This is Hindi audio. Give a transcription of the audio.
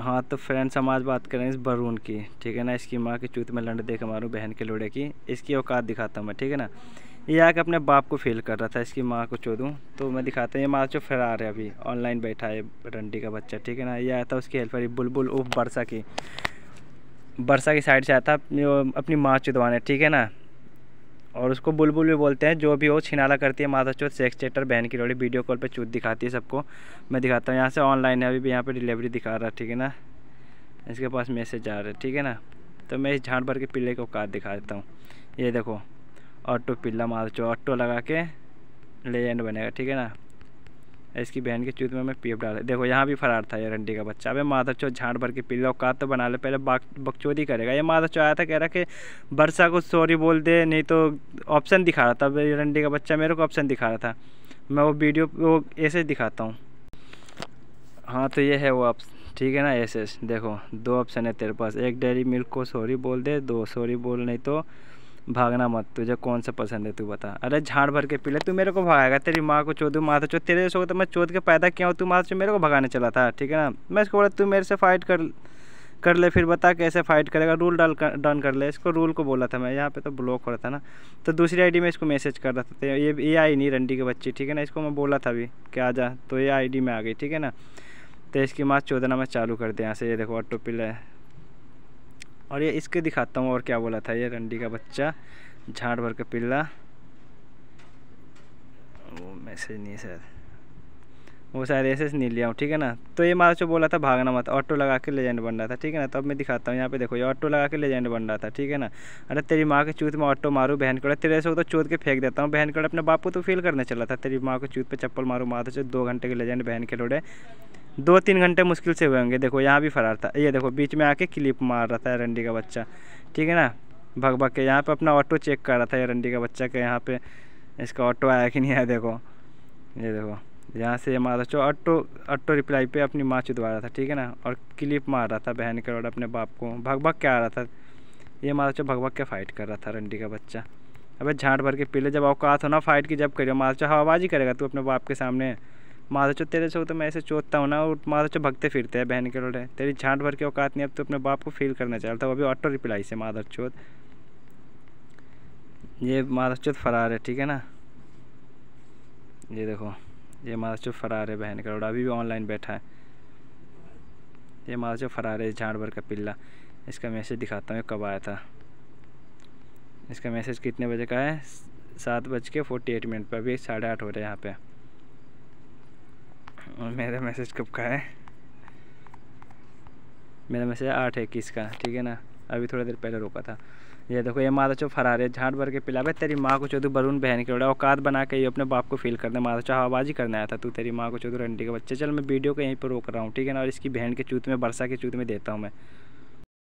हाँ तो फ्रेंड्स हम आज बात करें इस बरून की ठीक है ना इसकी माँ की चूत में लंड देख मारूँ बहन के लोड़े की इसकी औकात दिखाता हूँ मैं ठीक है ना ये आके अपने बाप को फील कर रहा था इसकी माँ को चोदूँ तो मैं दिखाता हूँ ये माँ जो फरार है अभी ऑनलाइन बैठा है रंडी का बच्चा ठीक है ना ये आया था उसकी हेल्पर बुलबुल उफ बरसा की बरसा की साइड से आया था अपनी माँ चुदवाने ठीक है ना और उसको बुलबुल भी बोलते हैं जो भी हो छिनाला करती है माता चौथ सेक्स चेटर बहन की रोड़ी वीडियो कॉल पे चूत दिखाती है सबको मैं दिखाता हूँ यहाँ से ऑनलाइन है अभी भी यहाँ पे डिलीवरी दिखा रहा है ठीक है ना इसके पास मैसेज आ रहा है ठीक है ना तो मैं इस झाड़ भर के पिल्ले को कार दिखा देता हूँ ये देखो ऑटो पिल्ला माता चौथ ऑटो लगा के लेजेंड बनेगा ठीक है ना इसकी बहन के चूत में मैं पीप डाला देखो यहाँ भी फरार था ये रंडी का बच्चा अब माधव चो झाड़ भर के पिल्ला औकात तो बना ले पहले बकचोदी करेगा ये माधव चो आया था कह रहा कि वर्षा को सॉरी बोल दे नहीं तो ऑप्शन दिखा रहा था रंडी का बच्चा मेरे को ऑप्शन दिखा रहा था मैं वो वीडियो वो ऐसे दिखाता हूँ हाँ तो ये है वो ऑप्शन ठीक है ना ऐसे देखो दो ऑप्शन है तेरे पास एक डेरी मिल्क को सॉरी बोल दे दो सॉरी बोल नहीं तो भागना मत तुझे कौन सा पसंद है तू बता अरे झाड़ भर के पीले तू मेरे को भगाएगा तेरी माँ को चोदू माथा तो चो तेरे सो तो मैं चोद के पैदा किया हूँ तू माथा चो मेरे को भगाने चला था ठीक है ना मैं इसको बोला तू मेरे से फाइट कर कर ले फिर बता कैसे फ़ाइट करेगा रूल डाल कर डन कर ले इसको रूल को बोला था मैं यहाँ पे तो ब्लॉक हो रहा था ना तो दूसरी आईडी में इसको मैसेज कर रहा था तो ये ये आई नहीं रंडी के बच्ची ठीक है ना इसको मैं बोला था अभी कि आ जा तो ये आईडी में आ गई ठीक है ना तो इसकी माँ चौदह में चालू कर दे यहाँ से ये देखो ऑटो पिल है और ये इसके दिखाता हूँ और क्या बोला था ये रंडी का बच्चा झाड़ भर के पिल्ला वो मैसेज नहीं सर वो शायद ऐसे नहीं लिया हूँ ठीक है ना तो ये मारा बोला था भागना मत ऑटो लगा के लेजेंड बन रहा था ठीक है ना तो अब मैं दिखाता हूँ यहाँ पे देखो ये ऑटो लगा के लेजेंड बन रहा था ठीक है ना अरे तेरी माँ के चूत में ऑटो मारूँ बहन कड़े तेरे से तो चूत के फेंक देता हूँ बहन कड़े अपने बाप को तो फील करने चला था तेरी माँ को चूत पर चप्पल मारूँ मारो दो घंटे के लेजेंड बहन के लोड़े दो तीन घंटे मुश्किल से हुए होंगे देखो यहाँ भी फरार था ये देखो बीच में आके क्लिप मार रहा था एरंडी का बच्चा ठीक है ना भग भग के यहाँ पे अपना ऑटो चेक कर रहा था एरंडी का बच्चा के यहाँ पे इसका ऑटो आया कि नहीं आया देखो ये देखो यहाँ से ये मार रहा ऑटो ऑटो रिप्लाई पर अपनी माँ चुदवा रहा था ठीक है ना और क्लिप मार रहा था बहन के और अपने बाप को भग भग के आ रहा था ये मारा चो भग भग के फाइट कर रहा था रंडी का बच्चा अबे झाँट भर के पीले जब औकात हो ना फाइट की जब करियो मारा चो हवाबाजी करेगा तू अपने बाप के सामने माधो चो तेरे से तो मैं ऐसे चोतता हूँ ना और माधो चो भगते फिरते हैं बहन के लोटे तेरी झांट भर के औकात नहीं अब तो अपने बाप को फील करना चाहता वो अभी ऑटो रिप्लाई से माधर चोत ये माधव चोत फरार है ठीक है ना ये देखो ये माधव चोत फरार है बहन के लोटा अभी भी ऑनलाइन बैठा है ये माधव चो फरार है झांट भर का पिल्ला इसका मैसेज दिखाता हूँ कब आया था इसका मैसेज कितने बजे का है सात बज के फोर्टी एट मिनट पर अभी साढ़े आठ हो रहे हैं यहाँ पे और मेरा मैसेज कब का है मेरा मैसेज आठ है इक्कीस का ठीक है ना अभी थोड़ी देर पहले रोका था ये देखो ये माता चो फरार है झाट भर के भाई तेरी माँ को चौधरी बरून बहन के उड़ा औकात बना के ये अपने बाप को फील करने माता चो हवाबाजी करने आया था तू तेरी माँ को चौधरी रंडी का बच्चे चल मैं वीडियो को यहीं पर रोक रहा हूँ ठीक है ना और इसकी बहन के चूत में बरसा के चूत में देता हूँ मैं